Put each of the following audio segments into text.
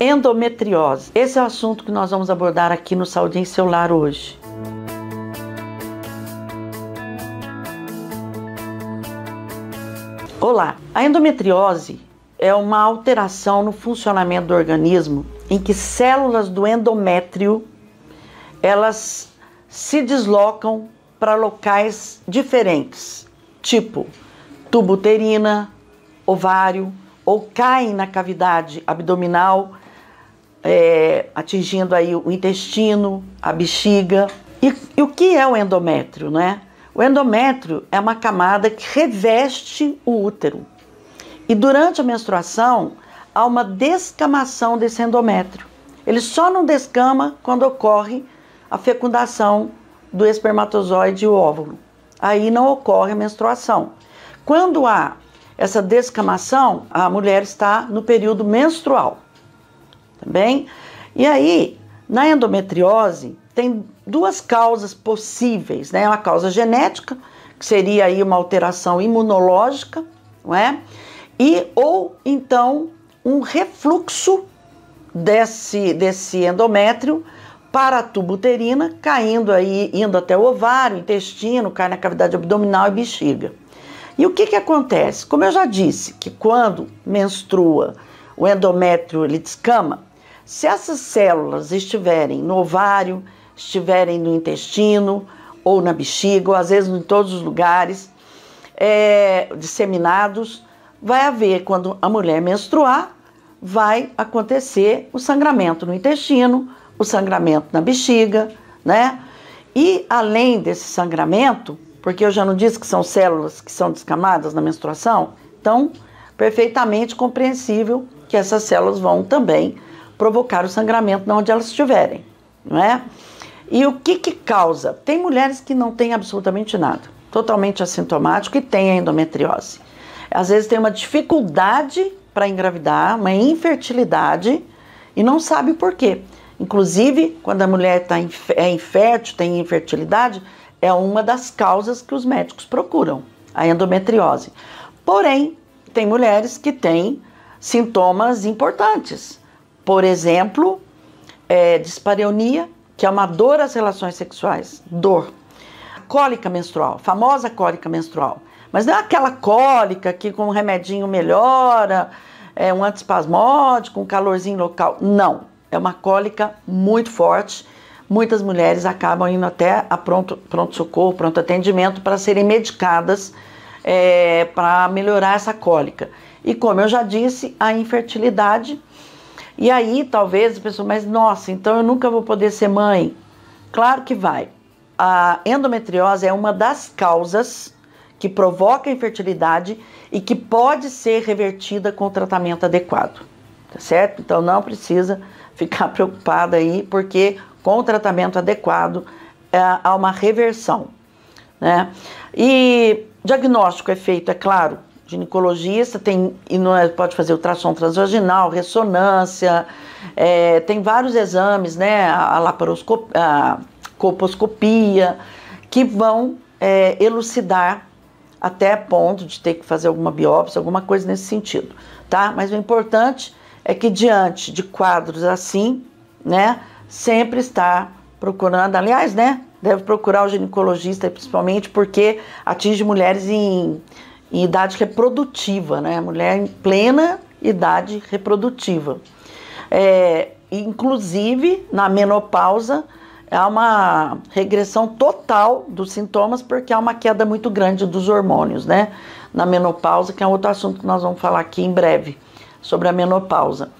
Endometriose. Esse é o assunto que nós vamos abordar aqui no Saúde em Seu Lar hoje. Olá! A endometriose é uma alteração no funcionamento do organismo em que células do endométrio elas se deslocam para locais diferentes, tipo tubo uterina, ovário, ou caem na cavidade abdominal é, atingindo aí o intestino, a bexiga. E, e o que é o endométrio, né? O endométrio é uma camada que reveste o útero. E durante a menstruação há uma descamação desse endométrio. Ele só não descama quando ocorre a fecundação do espermatozoide e o óvulo. Aí não ocorre a menstruação. Quando há essa descamação, a mulher está no período menstrual. Tá bem? E aí, na endometriose, tem duas causas possíveis, né? Uma causa genética, que seria aí uma alteração imunológica, não é? E ou então um refluxo desse desse endométrio para a tuba uterina, caindo aí indo até o ovário, intestino, cai na cavidade abdominal e bexiga. E o que que acontece? Como eu já disse, que quando menstrua, o endométrio ele descama, se essas células estiverem no ovário, estiverem no intestino ou na bexiga, ou às vezes em todos os lugares, é, disseminados, vai haver, quando a mulher menstruar, vai acontecer o sangramento no intestino, o sangramento na bexiga, né? E além desse sangramento, porque eu já não disse que são células que são descamadas na menstruação, então perfeitamente compreensível que essas células vão também provocar o sangramento onde elas estiverem, não é? E o que que causa? Tem mulheres que não têm absolutamente nada, totalmente assintomático e têm a endometriose. Às vezes tem uma dificuldade para engravidar, uma infertilidade e não sabe por quê. Inclusive, quando a mulher tá é infértil, tem infertilidade, é uma das causas que os médicos procuram, a endometriose. Porém, tem mulheres que têm sintomas importantes, por exemplo, é, dispareunia, que é uma dor às relações sexuais, dor. Cólica menstrual, famosa cólica menstrual. Mas não é aquela cólica que com um remedinho melhora, é um antispasmódico, um calorzinho local. Não, é uma cólica muito forte. Muitas mulheres acabam indo até a pronto, pronto socorro, pronto atendimento para serem medicadas é, para melhorar essa cólica. E como eu já disse, a infertilidade e aí, talvez a pessoa, mas nossa, então eu nunca vou poder ser mãe. Claro que vai. A endometriose é uma das causas que provoca infertilidade e que pode ser revertida com o tratamento adequado, tá certo? Então não precisa ficar preocupada aí, porque com o tratamento adequado é, há uma reversão, né? E diagnóstico é feito, é claro, ginecologista tem e não é, pode fazer ultrassom transvaginal, ressonância, é, tem vários exames, né, a, laparoscopia, a coposcopia, que vão é, elucidar até ponto de ter que fazer alguma biópsia, alguma coisa nesse sentido, tá? Mas o importante é que diante de quadros assim, né, sempre está procurando, aliás, né, deve procurar o ginecologista principalmente porque atinge mulheres em em idade reprodutiva, né? Mulher em plena idade reprodutiva. É, inclusive, na menopausa, há uma regressão total dos sintomas, porque há uma queda muito grande dos hormônios, né? Na menopausa, que é outro assunto que nós vamos falar aqui em breve, sobre a menopausa.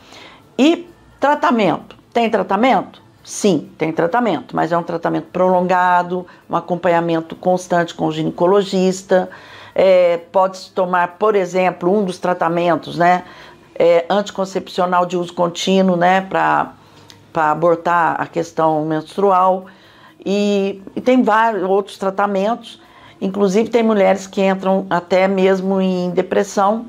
E tratamento. Tem tratamento? Sim, tem tratamento, mas é um tratamento prolongado, um acompanhamento constante com o ginecologista. É, Pode-se tomar, por exemplo, um dos tratamentos, né? É, anticoncepcional de uso contínuo, né? Para abortar a questão menstrual. E, e tem vários outros tratamentos. Inclusive, tem mulheres que entram até mesmo em depressão,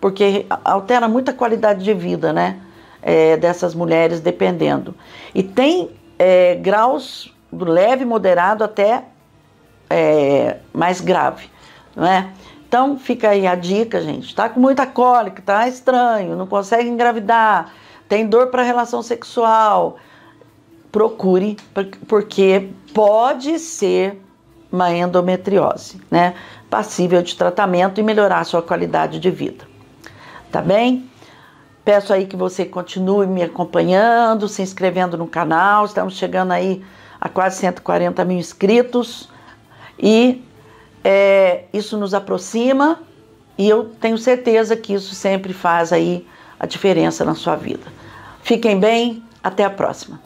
porque altera muito a qualidade de vida, né? É, dessas mulheres, dependendo. E tem é, graus do leve, moderado até é, mais grave não é? Então fica aí a dica, gente. Está com muita cólica, está estranho, não consegue engravidar, tem dor para relação sexual. Procure, porque pode ser uma endometriose, né? Passível de tratamento e melhorar a sua qualidade de vida. Tá bem? Peço aí que você continue me acompanhando, se inscrevendo no canal. Estamos chegando aí a quase 140 mil inscritos. E é, isso nos aproxima e eu tenho certeza que isso sempre faz aí a diferença na sua vida. Fiquem bem, até a próxima.